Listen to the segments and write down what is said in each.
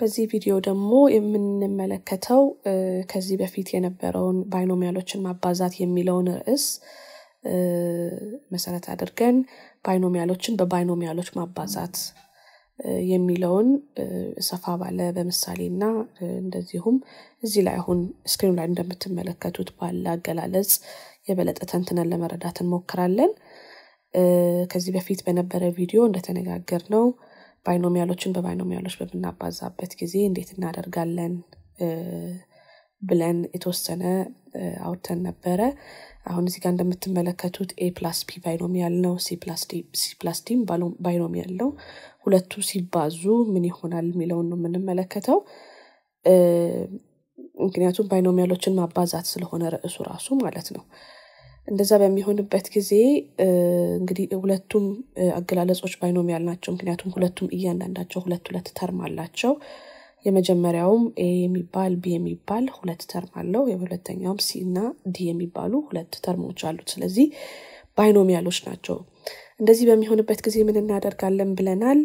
በዚህ ቪዲዮ ደግሞ የምንመለከተው ከዚህ በፊት የነበረውን ባይኖሚያሎችን ማባዛት የሚለውን ርዕስ መሰረት አድርገን ባይኖሚያሎችን በባይኖሚያሎች ማባዛት የሚለውን ሰፋ ባለ በምሳሌ እና እንደዚሁም እዚህ ላይ አሁን ስክሪኑ ላይ እንደምትመለከቱት ባለ አገላለጽ የበለጠ ተንትነን ለመረዳት እንሞክራለን። ከዚህ በፊት በነበረ ቪዲዮ እንደተነጋገር ነው ባይኖሚያሎችን በባይኖሚያሎች በምናባዛበት ጊዜ እንዴት እናደርጋለን ብለን የተወሰነ አውርተን ነበረ አሁን እዚህ ጋር እንደምትመለከቱት ኤ ፕላስ ፒ ባይኖሚያል ነው ሲ ፕላስ ዲም ባይኖሚያል ነው ሁለቱ ሲባዙ ምን ይሆናል የሚለውን ነው የምንመለከተው ምክንያቱም ባይኖሚያሎችን ማባዛት ስለሆነ ርዕሱ ራሱ ማለት ነው እንደዛ በሚሆንበት ጊዜ እንግዲህ ሁለቱም አገላለጾች ባይኖሚያል ናቸው። ምክንያቱም ሁለቱም እያንዳንዳቸው ሁለት ሁለት ተርም አላቸው። የመጀመሪያውም ኤ የሚባል ቢ የሚባል ሁለት ተርም አለው። የሁለተኛውም ሲ እና ዲ የሚባሉ ሁለት ተርሞች አሉት። ስለዚህ ባይኖሚያሎች ናቸው። እንደዚህ በሚሆንበት ጊዜ ምን እናደርጋለን ብለናል።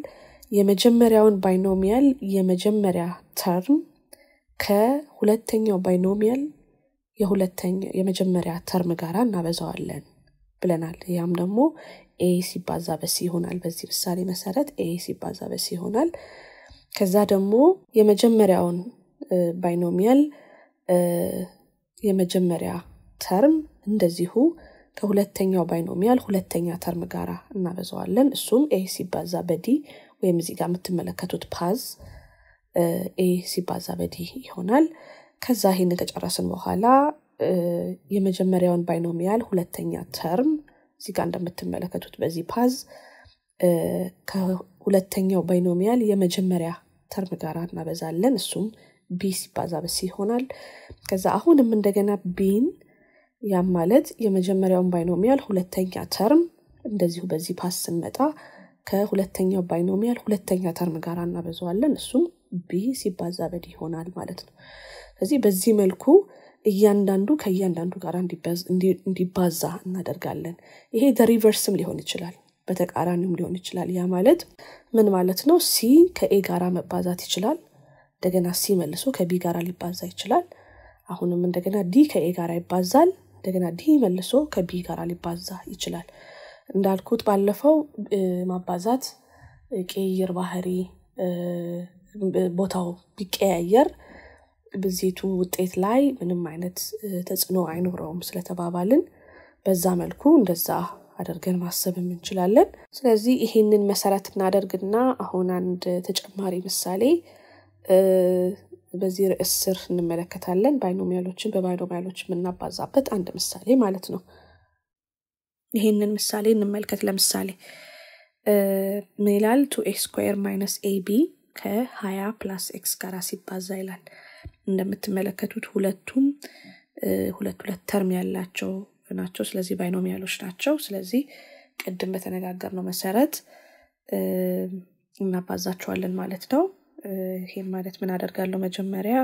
የመጀመሪያውን ባይኖሚያል የመጀመሪያ ተርም ከሁለተኛው ባይኖሚያል የሁለተኛ የመጀመሪያ ተርም ጋራ እናበዛዋለን ብለናል። ያም ደግሞ ኤ ሲባዛ በሲ ይሆናል። በዚህ ምሳሌ መሰረት ኤ ሲባዛ በሲ ይሆናል። ከዛ ደግሞ የመጀመሪያውን ባይኖሚያል የመጀመሪያ ተርም እንደዚሁ ከሁለተኛው ባይኖሚያል ሁለተኛ ተርም ጋራ እናበዛዋለን። እሱም ኤ ሲባዛ በዲ ወይም እዚህ ጋር የምትመለከቱት ፓዝ ኤ ሲባዛ በዲ ይሆናል። ከዛ ይህን ከጨረስን በኋላ የመጀመሪያውን ባይኖሚያል ሁለተኛ ተርም እዚህ ጋር እንደምትመለከቱት በዚህ ፓዝ ከሁለተኛው ባይኖሚያል የመጀመሪያ ተርም ጋር እናበዛለን እሱም ቢ ሲባዛ በሲ ይሆናል ከዛ አሁንም እንደገና ቢን ያም ማለት የመጀመሪያውን ባይኖሚያል ሁለተኛ ተርም እንደዚሁ በዚህ ፓስ ስንመጣ ከሁለተኛው ባይኖሚያል ሁለተኛ ተርም ጋር እናበዛዋለን እሱም ቢ ሲባዛ በዲ ይሆናል ማለት ነው ስለዚህ በዚህ መልኩ እያንዳንዱ ከእያንዳንዱ ጋር እንዲባዛ እናደርጋለን። ይሄ ሪቨርስም ሊሆን ይችላል፣ በተቃራኒውም ሊሆን ይችላል። ያ ማለት ምን ማለት ነው? ሲ ከኤ ጋራ መባዛት ይችላል። እንደገና ሲ መልሶ ከቢ ጋራ ሊባዛ ይችላል። አሁንም እንደገና ዲ ከኤ ጋራ ይባዛል። እንደገና ዲ መልሶ ከቢ ጋራ ሊባዛ ይችላል። እንዳልኩት ባለፈው ማባዛት ቅይር ባህሪ ቦታው ቢቀያየር ብዜቱ ውጤት ላይ ምንም አይነት ተጽዕኖ አይኖረውም ስለተባባልን በዛ መልኩ እንደዛ አድርገን ማሰብም እንችላለን። ስለዚህ ይሄንን መሰረት እናደርግና አሁን አንድ ተጨማሪ ምሳሌ በዚህ ርዕስ ስር እንመለከታለን። ባይኖሚያሎችን በባይኖሚያሎች የምናባዛበት አንድ ምሳሌ ማለት ነው። ይህንን ምሳሌ እንመልከት። ለምሳሌ ምን ይላል? ቱ ኤክስ ስኩዌር ማይነስ ኤቢ ከሀያ ፕላስ ኤክስ ጋር ሲባዛ ይላል። እንደምትመለከቱት ሁለቱም ሁለት ሁለት ተርም ያላቸው ናቸው። ስለዚህ ባይኖሚያሎች ናቸው። ስለዚህ ቅድም በተነጋገር ነው መሰረት እናባዛቸዋለን ማለት ነው። ይሄን ማለት ምን አደርጋለሁ መጀመሪያ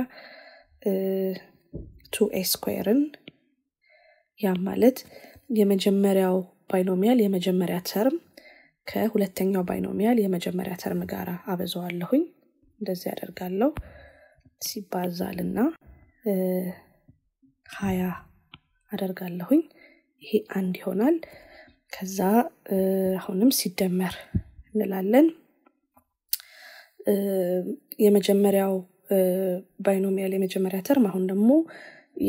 ቱ ኤ ያም ማለት የመጀመሪያው ባይኖሚያል የመጀመሪያ ተርም ከሁለተኛው ባይኖሚያል የመጀመሪያ ተርም ጋር አበዘዋለሁኝ እንደዚህ ያደርጋለው ሲባዛል እና ሀያ አደርጋለሁኝ ይሄ አንድ ይሆናል ከዛ አሁንም ሲደመር እንላለን የመጀመሪያው ባይኖሚያል የመጀመሪያ ተርም አሁን ደግሞ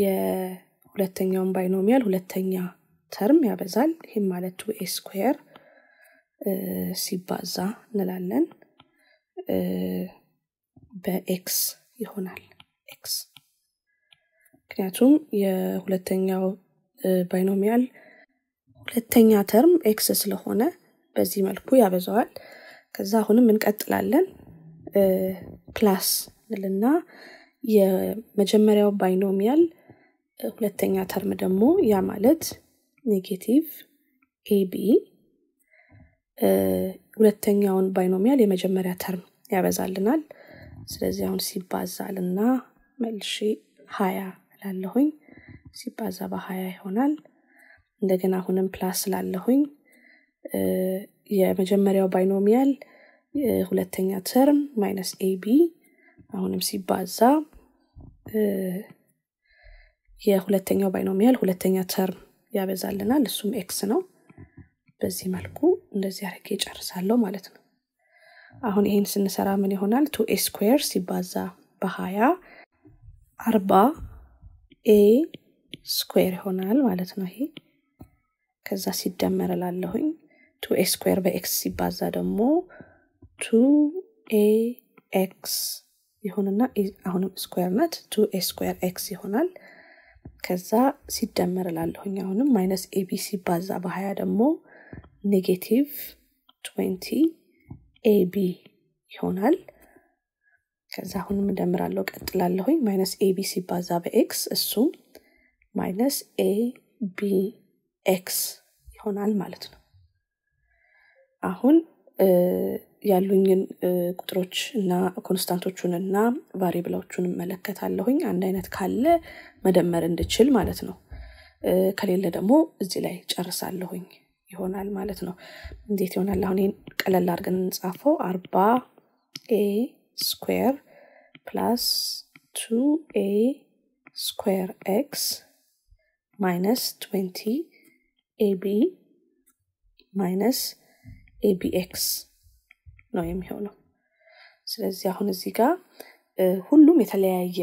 የሁለተኛውን ባይኖሚያል ሁለተኛ ተርም ያበዛል ይህም ማለት ቱ ኤ ስኩዌር ሲባዛ እንላለን በኤክስ ይሆናል ኤክስ። ምክንያቱም የሁለተኛው ባይኖሚያል ሁለተኛ ተርም ኤክስ ስለሆነ በዚህ መልኩ ያበዛዋል። ከዛ አሁንም እንቀጥላለን ፕላስ ልና የመጀመሪያው ባይኖሚያል ሁለተኛ ተርም ደግሞ ያ ማለት ኔጌቲቭ ኤቢ ሁለተኛውን ባይኖሚያል የመጀመሪያ ተርም ያበዛልናል። ስለዚህ አሁን ሲባዛልና መልሺ ሀያ ላለሁኝ ሲባዛ በሀያ ይሆናል እንደገና አሁንም ፕላስ ላለሁኝ የመጀመሪያው ባይኖሚያል ሁለተኛ ተርም ማይነስ ኤቢ አሁንም ሲባዛ የሁለተኛው ባይኖሚያል ሁለተኛ ተርም ያበዛልናል እሱም ኤክስ ነው በዚህ መልኩ እንደዚህ አድርጌ ጨርሳለሁ ማለት ነው አሁን ይሄን ስንሰራ ምን ይሆናል ቱ ኤ ስኩዌር ሲባዛ በሀያ አርባ ኤ ስኩዌር ይሆናል ማለት ነው። ይሄ ከዛ ሲደመር ላለሁኝ ቱ ኤ ስኩዌር በኤክስ ሲባዛ ደግሞ ቱ ኤ ኤክስ ይሁንና አሁንም ስኩዌር ናት። ቱ ኤ ስኩዌር ኤክስ ይሆናል። ከዛ ሲደመር ላለሁኝ አሁንም ማይነስ ኤቢ ሲባዛ በሀያ ደግሞ ኔጌቲቭ ትዌንቲ ኤቢ ይሆናል። ከዛ አሁንም እደምራለሁ ቀጥላለሁኝ። ማይነስ ኤቢ ሲባዛ በኤክስ እሱም ማይነስ ኤቢ ኤክስ ይሆናል ማለት ነው። አሁን ያሉኝን ቁጥሮች እና ኮንስታንቶቹን እና ቫሪብላዎቹን እመለከታለሁኝ አንድ አይነት ካለ መደመር እንድችል ማለት ነው። ከሌለ ደግሞ እዚህ ላይ ጨርሳለሁኝ። ይሆናል ማለት ነው እንዴት ይሆናል አሁን ይህን ቀለል አድርገን እንጻፈው አርባ ኤ ስኩር ፕላስ ቱ ኤ ስኩር ኤክስ ማይነስ ትንቲ ኤቢ ማይነስ ኤቢ ኤክስ ነው የሚሆነው ስለዚህ አሁን እዚህ ጋር ሁሉም የተለያየ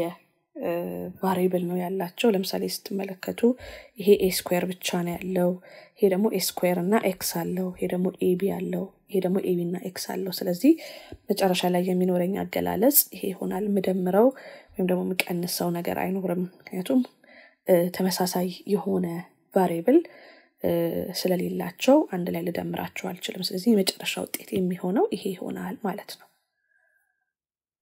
ቫሪብል ነው ያላቸው። ለምሳሌ ስትመለከቱ ይሄ ኤ ብቻ ነው ያለው። ይሄ ደግሞ ኤ እና ኤክስ አለው። ይሄ ደግሞ ኤቢ አለው። ይሄ ደግሞ ኤቢ እና ኤክስ አለው። ስለዚህ መጨረሻ ላይ የሚኖረኝ አገላለጽ ይሄ ይሆናል። ምደምረው ወይም ደግሞ የምቀንሰው ነገር አይኖርም። ምክንያቱም ተመሳሳይ የሆነ ቫሪብል ስለሌላቸው አንድ ላይ ልደምራቸው አልችልም። ስለዚህ የመጨረሻ ውጤት የሚሆነው ይሄ ይሆናል ማለት ነው።